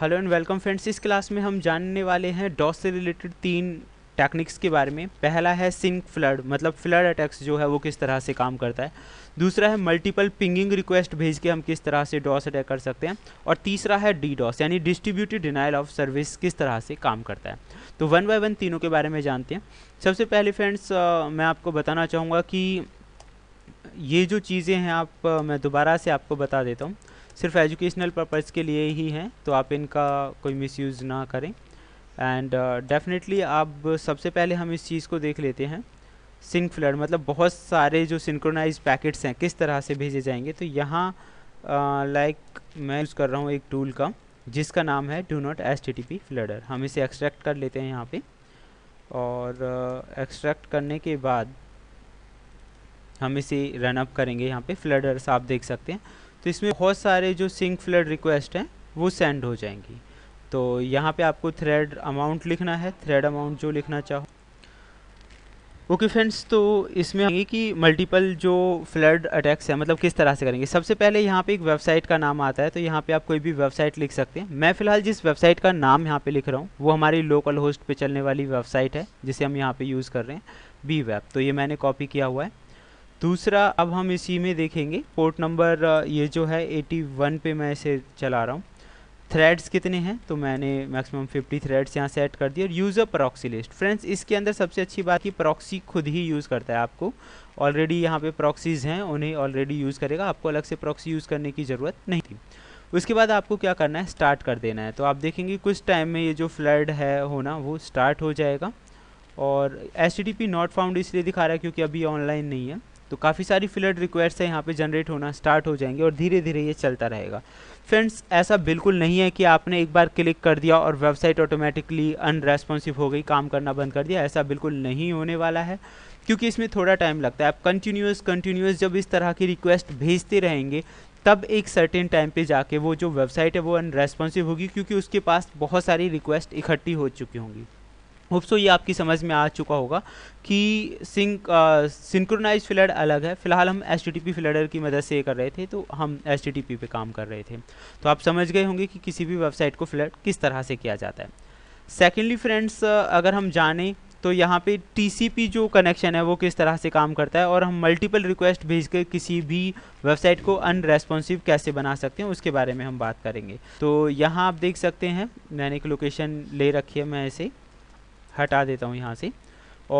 hello and welcome friends इस class में हम जानने वाले हैं डॉस से रिलेटेड तीन टेक्निक्स के बारे में पहला है सिंक फ्लड मतलब फ्लड अटैक्स जो है वो किस तरह से काम करता है दूसरा है मल्टीपल पिंगिंग रिक्वेस्ट भेज के हम किस तरह से डॉस अटैक कर सकते हैं और तीसरा है डी डॉस यानी डिस्ट्रीब्यूटेड डिनाइल ऑफ सर्विस किस तरह से काम करता है तो वन बाय वन तीनों के बारे में जानते हैं सबसे पहले फ्रेंड्स मैं आपको बताना चाहूँगा कि ये जो चीज़ें हैं आप मैं दोबारा से आपको बता देता हूँ सिर्फ एजुकेशनल पर्पज़ के लिए ही हैं तो आप इनका कोई मिस ना करें एंड डेफिनेटली अब सबसे पहले हम इस चीज़ को देख लेते हैं सिंक फ्लड मतलब बहुत सारे जो सिंक्रोनाइज पैकेट्स हैं किस तरह से भेजे जाएंगे तो यहाँ लाइक uh, like, मैं यूज़ कर रहा हूँ एक टूल का जिसका नाम है do not S T T P flooder हम इसे एक्सट्रैक्ट कर लेते हैं यहाँ पे और एक्सट्रैक्ट uh, करने के बाद हम इसे रनअप करेंगे यहाँ पे फ्लडर्स आप देख सकते हैं तो इसमें बहुत सारे जो सिंक फ्लड रिक्वेस्ट हैं वो सेंड हो जाएंगी तो यहाँ पे आपको थ्रेड अमाउंट लिखना है थ्रेड अमाउंट जो लिखना चाहो ओके okay फ्रेंड्स तो इसमें आएंगे कि मल्टीपल जो फ्लड अटैक्स है मतलब किस तरह से करेंगे सबसे पहले यहाँ पे एक वेबसाइट का नाम आता है तो यहाँ पे आप कोई भी वेबसाइट लिख सकते हैं मैं फ़िलहाल जिस वेबसाइट का नाम यहाँ पे लिख रहा हूँ वो हमारी लोकल होस्ट पे चलने वाली वेबसाइट है जिसे हम यहाँ पे यूज़ कर रहे हैं बी वेब तो ये मैंने कॉपी किया हुआ है दूसरा अब हम इसी में देखेंगे पोर्ट नंबर ये जो है 81 पे मैं इसे चला रहा हूँ थ्रेड्स कितने हैं तो मैंने मैक्सिमम 50 थ्रेड्स यहाँ सेट कर दिए और यूज़र प्रॉक्सी लिस्ट फ्रेंड्स इसके अंदर सबसे अच्छी बात कि प्रॉक्सी खुद ही यूज़ करता है आपको ऑलरेडी यहाँ पे प्रॉक्सीज़ हैं उन्हें ऑलरेडी यूज़ करेगा आपको अलग से प्रॉक्सी यूज़ करने की ज़रूरत नहीं थी उसके बाद आपको क्या करना है स्टार्ट कर देना है तो आप देखेंगे कुछ टाइम में ये जो फ्लड है होना वो स्टार्ट हो जाएगा और S T P not found इसलिए दिखा रहा है क्योंकि अभी ऑनलाइन नहीं है तो काफ़ी सारी फ्लड रिक्वेस्ट है यहाँ पे जनरेट होना स्टार्ट हो जाएंगे और धीरे धीरे ये चलता रहेगा फ्रेंड्स ऐसा बिल्कुल नहीं है कि आपने एक बार क्लिक कर दिया और वेबसाइट ऑटोमेटिकली अनरेस्पॉन्सिव हो गई काम करना बंद कर दिया ऐसा बिल्कुल नहीं होने वाला है क्योंकि इसमें थोड़ा टाइम लगता है आप कंटिन्यूस कंटिन्यूस जब इस तरह की रिक्वेस्ट भेजते रहेंगे तब एक सर्टेन टाइम पे जाके वो जो वेबसाइट है वो अनरेस्पॉन्सिव होगी क्योंकि उसके पास बहुत सारी रिक्वेस्ट इकट्ठी हो चुकी होंगी होप्सो ये आपकी समझ में आ चुका होगा कि सिंक सिंक्रोनाइज फ्लड अलग है फिलहाल हम एस टी फ्लडर की मदद से कर रहे थे तो हम एस टी पे काम कर रहे थे तो आप समझ गए होंगे कि किसी भी वेबसाइट को फ्लड किस तरह से किया जाता है सेकेंडली फ्रेंड्स अगर हम जाने तो यहाँ पे टी जो कनेक्शन है वो किस तरह से काम करता है और हम मल्टीपल रिक्वेस्ट भेज कर किसी भी वेबसाइट को अनरेस्पॉन्सिव कैसे बना सकते हैं उसके बारे में हम बात करेंगे तो यहाँ आप देख सकते हैं मैंने एक लोकेशन ले रखी है मैं ऐसे हटा देता हूँ यहाँ से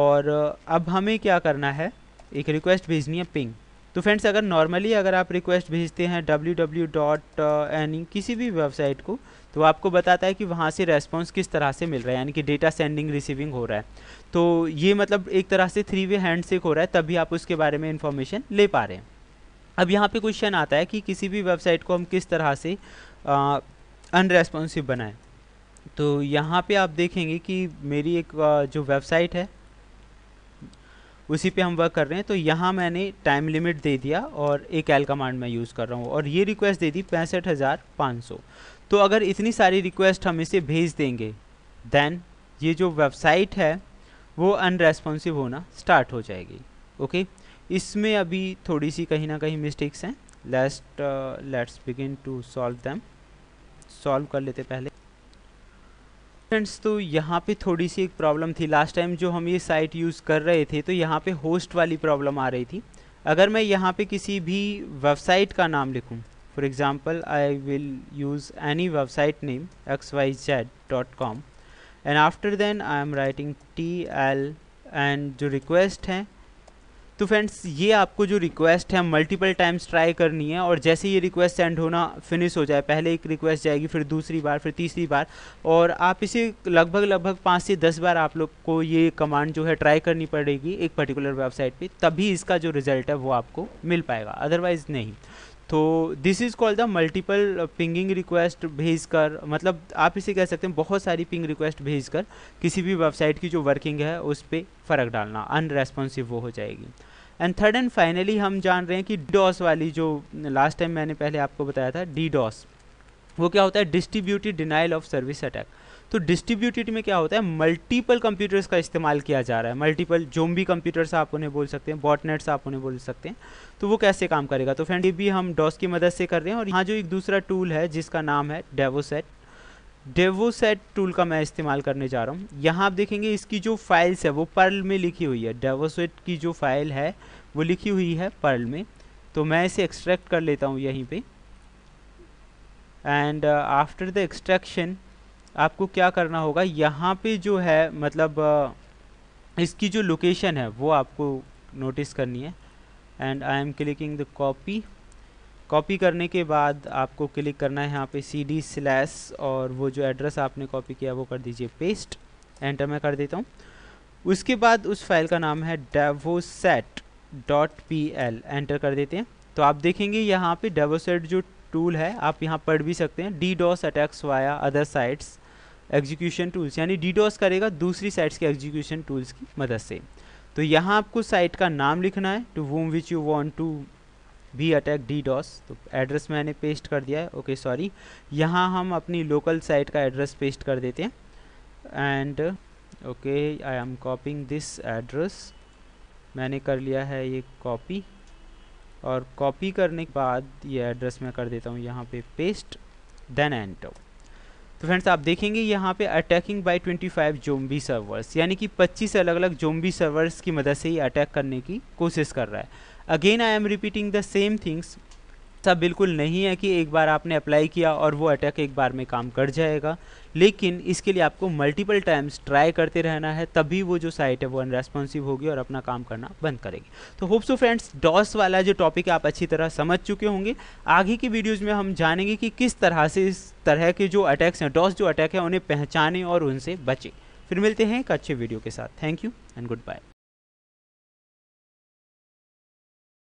और अब हमें क्या करना है एक रिक्वेस्ट भेजनी है पिंग तो फ्रेंड्स अगर नॉर्मली अगर आप रिक्वेस्ट भेजते हैं डब्ल्यू डब्ल्यू डॉट यानी किसी भी वेबसाइट को तो आपको बताता है कि वहाँ से रेस्पॉन्स किस तरह से मिल रहा है यानी कि डेटा सेंडिंग रिसीविंग हो रहा है तो ये मतलब एक तरह से थ्री वे हैंड सेक हो रहा है तभी आप उसके बारे में इन्फॉर्मेशन ले पा रहे हैं अब यहाँ पे क्वेश्चन आता है कि किसी भी वेबसाइट को हम किस तरह से अनरेस्पॉन्सिव बनाएं तो यहाँ पे आप देखेंगे कि मेरी एक जो वेबसाइट है उसी पे हम वर्क कर रहे हैं तो यहाँ मैंने टाइम लिमिट दे दिया और एक एल कमांड मैं यूज़ कर रहा हूँ और ये रिक्वेस्ट दे दी पैंसठ हज़ार पाँच सौ तो अगर इतनी सारी रिक्वेस्ट हम इसे भेज देंगे देन ये जो वेबसाइट है वो अनरेस्पॉन्सिव होना स्टार्ट हो जाएगी ओके इसमें अभी थोड़ी सी कहीं ना कहीं मिस्टेक्स हैं lest let's begin to solve them solve कर लेते पहले फ्रेंड्स तो यहाँ पे थोड़ी सी एक प्रॉब्लम थी लास्ट टाइम जो हम ये साइट यूज़ कर रहे थे तो यहाँ पे होस्ट वाली प्रॉब्लम आ रही थी अगर मैं यहाँ पे किसी भी वेबसाइट का नाम लिखूँ for example I will use any website name X Y Z dot com and after then I am writing T L and जो रिक्वेस्ट हैं तो फ्रेंड्स ये आपको जो रिक्वेस्ट है मल्टीपल टाइम्स ट्राई करनी है और जैसे ये रिक्वेस्ट सेंड होना फिनिश हो जाए पहले एक रिक्वेस्ट जाएगी फिर दूसरी बार फिर तीसरी बार और आप इसे लगभग लगभग पाँच से दस बार आप लोग को ये कमांड जो है ट्राई करनी पड़ेगी एक पर्टिकुलर वेबसाइट पर तभी इसका जो रिज़ल्ट है वो आपको मिल पाएगा अदरवाइज़ नहीं तो this is called the multiple pinging request भेज कर मतलब आप इसे कह सकते हैं बहुत सारी पिंग रिक्वेस्ट भेज कर किसी भी वेबसाइट की जो वर्किंग है उस पर फ़र्क डालना अनरेस्पॉन्सिव वो हो जाएगी एंड थर्ड एंड फाइनली हम जान रहे हैं कि डॉस वाली जो लास्ट टाइम मैंने पहले आपको बताया था डी डॉस वो क्या होता है distributed denial of service attack तो डिस्ट्रीब्यूटेड में क्या होता है मल्टीपल कंप्यूटर्स का इस्तेमाल किया जा रहा है मल्टीपल जोम्बी कंप्यूटर्स आप उन्हें बोल सकते हैं बॉटनेट्स आप उन्हें बोल सकते हैं तो वो कैसे काम करेगा तो फ्रेंड ये भी हम डॉस की मदद से कर रहे हैं और यहाँ जो एक दूसरा टूल है जिसका नाम है डेवोसेट डेवोसेट टूल का मैं इस्तेमाल करने जा रहा हूँ यहाँ आप देखेंगे इसकी जो फाइल्स है वो पर्ल में लिखी हुई है डेवोसेट की जो फाइल है वो लिखी हुई है पर्ल में तो मैं इसे एक्सट्रैक्ट कर लेता हूँ यहीं पे एंड आफ्टर द एक्सट्रैक्शन आपको क्या करना होगा यहाँ पे जो है मतलब uh, इसकी जो लोकेशन है वो आपको नोटिस करनी है and I am clicking the copy copy करने के बाद आपको क्लिक करना है यहाँ पे सी डी स्लैस और वो जो एड्रेस आपने कॉपी किया वो कर दीजिए पेस्ट एंटर मैं कर देता हूँ उसके बाद उस फाइल का नाम है डेवोसेट डॉट पी एल एंटर कर देते हैं तो आप देखेंगे यहाँ पे डेवोसेट जो टूल है आप यहाँ पढ़ भी सकते हैं DDoS attacks via other sites execution tools यानी डी डॉस करेगा दूसरी साइट्स के एग्जीक्यूशन टूल्स की मदद से तो यहाँ आपको साइट का नाम लिखना है to whom which you want to be attack DDoS तो एड्रेस मैंने पेस्ट कर दिया है ओके सॉरी यहाँ हम अपनी लोकल साइट का एड्रेस पेस्ट कर देते हैं and okay I am copying this address मैंने कर लिया है ये कॉपी और कॉपी करने के बाद ये एड्रेस मैं कर देता हूँ यहाँ पे पेस्ट देन एंड तो फ्रेंड्स आप देखेंगे यहाँ पे अटैकिंग बाय 25 जोम्बी सर्वर्स यानी कि 25 अलग अलग जोम्बी सर्वर्स की मदद से ही अटैक करने की कोशिश कर रहा है again I am repeating the same things सब बिल्कुल नहीं है कि एक बार आपने अप्लाई किया और वो अटैक एक बार में काम कर जाएगा लेकिन इसके लिए आपको मल्टीपल टाइम्स ट्राई करते रहना है तभी वो जो साइट है वो अनरेस्पॉन्सिव होगी और अपना काम करना बंद करेगी तो होप सो फ्रेंड्स डॉस वाला जो टॉपिक है आप अच्छी तरह समझ चुके होंगे आगे की वीडियोज़ में हम जानेंगे कि किस तरह से इस तरह के जो अटैक्स हैं डॉस जो अटैक हैं उन्हें पहचाने और उनसे बचें फिर मिलते हैं एक अच्छे वीडियो के साथ thank you and good bye